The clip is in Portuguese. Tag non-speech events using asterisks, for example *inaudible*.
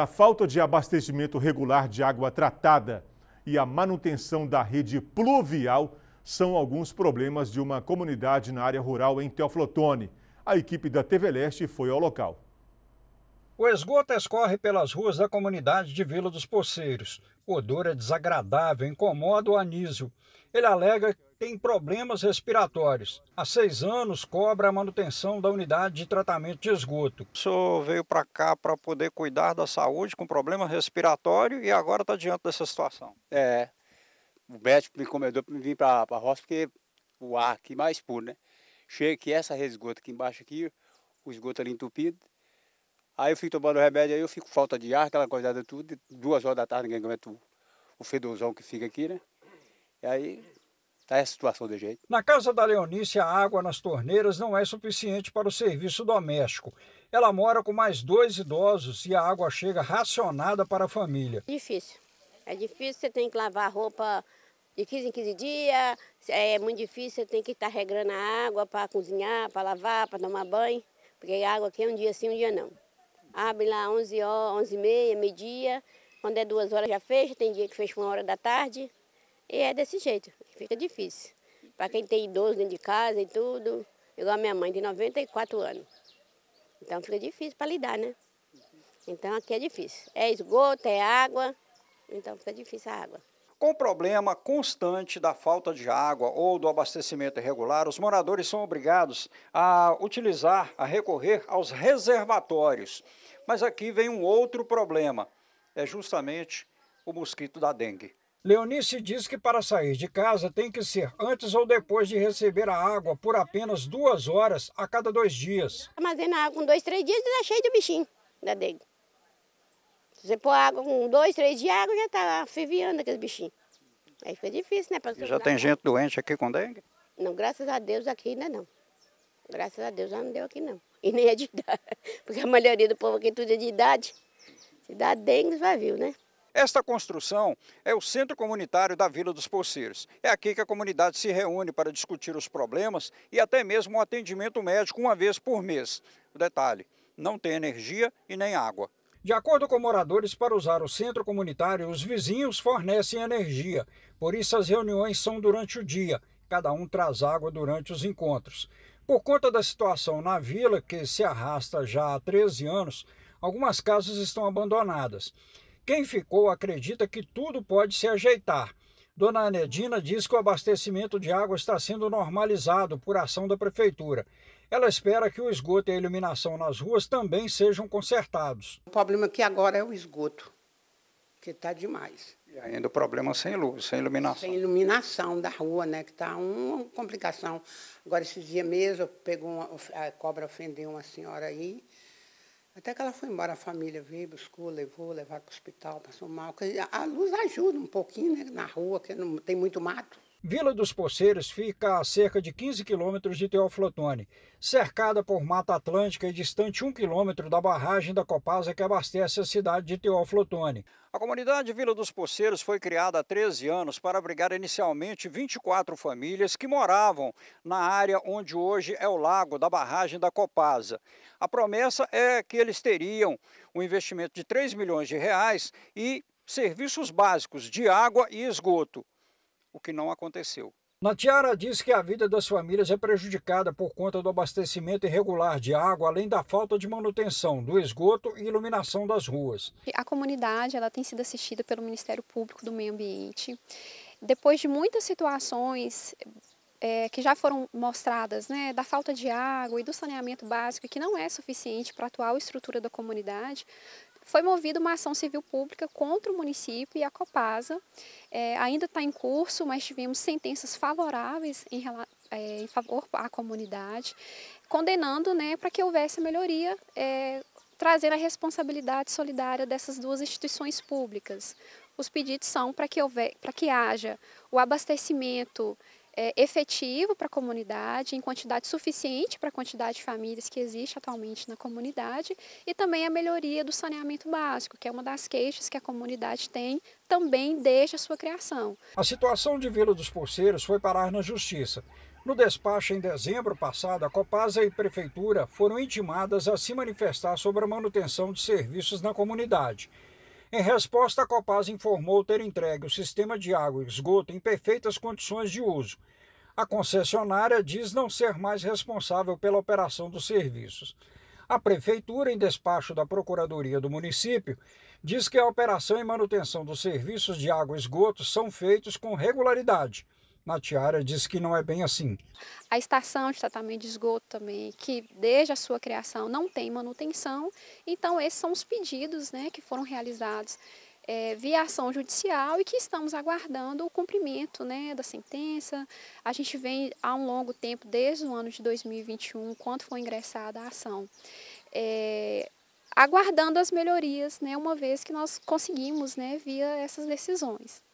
A falta de abastecimento regular de água tratada e a manutenção da rede pluvial são alguns problemas de uma comunidade na área rural em Teoflotone. A equipe da TV Leste foi ao local. O esgoto escorre pelas ruas da comunidade de Vila dos Poceiros. O odor é desagradável, incomoda o Anísio. Ele alega tem problemas respiratórios. Há seis anos cobra a manutenção da unidade de tratamento de esgoto. O senhor veio para cá para poder cuidar da saúde com problema respiratório e agora está diante dessa situação. É, o médico me encomendou para vir para a roça porque o ar aqui mais puro, né? Chega que essa rede aqui embaixo aqui, o esgoto ali entupido. Aí eu fico tomando remédio, aí eu fico com falta de ar, aquela coisa toda, duas horas da tarde ninguém aguenta o, o que fica aqui, né? E aí Está essa situação de jeito. Na casa da Leonice, a água nas torneiras não é suficiente para o serviço doméstico. Ela mora com mais dois idosos e a água chega racionada para a família. Difícil. É difícil, você tem que lavar roupa de 15 em 15 dias. É muito difícil, você tem que estar regrando a água para cozinhar, para lavar, para tomar banho. Porque a água aqui é um dia sim, um dia não. Abre lá 11 horas, 11 e meia, meio-dia. Quando é duas horas já fecha, tem dia que fecha uma hora da tarde. E é desse jeito, fica difícil. Para quem tem idoso dentro de casa e tudo, igual a minha mãe, de 94 anos. Então fica difícil para lidar, né? Então aqui é difícil. É esgoto, é água, então fica difícil a água. Com o problema constante da falta de água ou do abastecimento irregular, os moradores são obrigados a utilizar, a recorrer aos reservatórios. Mas aqui vem um outro problema, é justamente o mosquito da dengue. Leonice diz que para sair de casa tem que ser antes ou depois de receber a água por apenas duas horas a cada dois dias. Armazena água com dois, três dias e tá cheio de bichinho da dengue. Se você pôr água com dois, três dias, a água já tá ferviando aqueles bichinhos. Aí fica difícil, né? Pra já tem gente doente aqui com dengue? Não, graças a Deus aqui ainda não. Graças a Deus já não deu aqui não. E nem é de idade, *laughs* porque a maioria do povo aqui tudo é de idade. Se dá dengue, vai viu, né? Esta construção é o centro comunitário da Vila dos Porceiros. É aqui que a comunidade se reúne para discutir os problemas e até mesmo o um atendimento médico uma vez por mês. detalhe, não tem energia e nem água. De acordo com moradores, para usar o centro comunitário, os vizinhos fornecem energia. Por isso, as reuniões são durante o dia. Cada um traz água durante os encontros. Por conta da situação na vila, que se arrasta já há 13 anos, algumas casas estão abandonadas. Quem ficou acredita que tudo pode se ajeitar. Dona Anedina diz que o abastecimento de água está sendo normalizado por ação da prefeitura. Ela espera que o esgoto e a iluminação nas ruas também sejam consertados. O problema aqui agora é o esgoto, que está demais. E ainda o problema sem luz, sem iluminação. Sem iluminação da rua, né? Que está uma complicação. Agora, esses dias mesmo, pegou uma, a cobra ofendeu uma senhora aí até que ela foi embora, a família veio, buscou, levou, levaram para o hospital, passou mal. A luz ajuda um pouquinho né, na rua, que não tem muito mato. Vila dos Poceiros fica a cerca de 15 quilômetros de Teoflotone, cercada por Mata Atlântica e distante 1 quilômetro da barragem da Copasa que abastece a cidade de Teoflotone. A comunidade Vila dos Poceiros foi criada há 13 anos para abrigar inicialmente 24 famílias que moravam na área onde hoje é o lago da barragem da Copasa. A promessa é que eles teriam um investimento de 3 milhões de reais e serviços básicos de água e esgoto o que não aconteceu. Natiara diz que a vida das famílias é prejudicada por conta do abastecimento irregular de água, além da falta de manutenção do esgoto e iluminação das ruas. A comunidade ela tem sido assistida pelo Ministério Público do Meio Ambiente. Depois de muitas situações é, que já foram mostradas, né, da falta de água e do saneamento básico, que não é suficiente para a atual estrutura da comunidade, foi movida uma ação civil pública contra o município e a Copasa. É, ainda está em curso, mas tivemos sentenças favoráveis em, é, em favor à comunidade, condenando né, para que houvesse melhoria, é, trazendo a responsabilidade solidária dessas duas instituições públicas. Os pedidos são para que, houver, que haja o abastecimento é, efetivo para a comunidade, em quantidade suficiente para a quantidade de famílias que existe atualmente na comunidade, e também a melhoria do saneamento básico, que é uma das queixas que a comunidade tem também desde a sua criação. A situação de Vila dos Pulseiros foi parar na Justiça. No despacho em dezembro passado, a Copasa e a Prefeitura foram intimadas a se manifestar sobre a manutenção de serviços na comunidade. Em resposta, a Copasa informou ter entregue o sistema de água e esgoto em perfeitas condições de uso. A concessionária diz não ser mais responsável pela operação dos serviços. A Prefeitura, em despacho da Procuradoria do município, diz que a operação e manutenção dos serviços de água e esgoto são feitos com regularidade na Tiara diz que não é bem assim. A estação de tratamento de esgoto também, que desde a sua criação não tem manutenção, então esses são os pedidos né, que foram realizados é, via ação judicial e que estamos aguardando o cumprimento né, da sentença. A gente vem há um longo tempo, desde o ano de 2021, quando foi ingressada a ação. É, aguardando as melhorias, né, uma vez que nós conseguimos né, via essas decisões.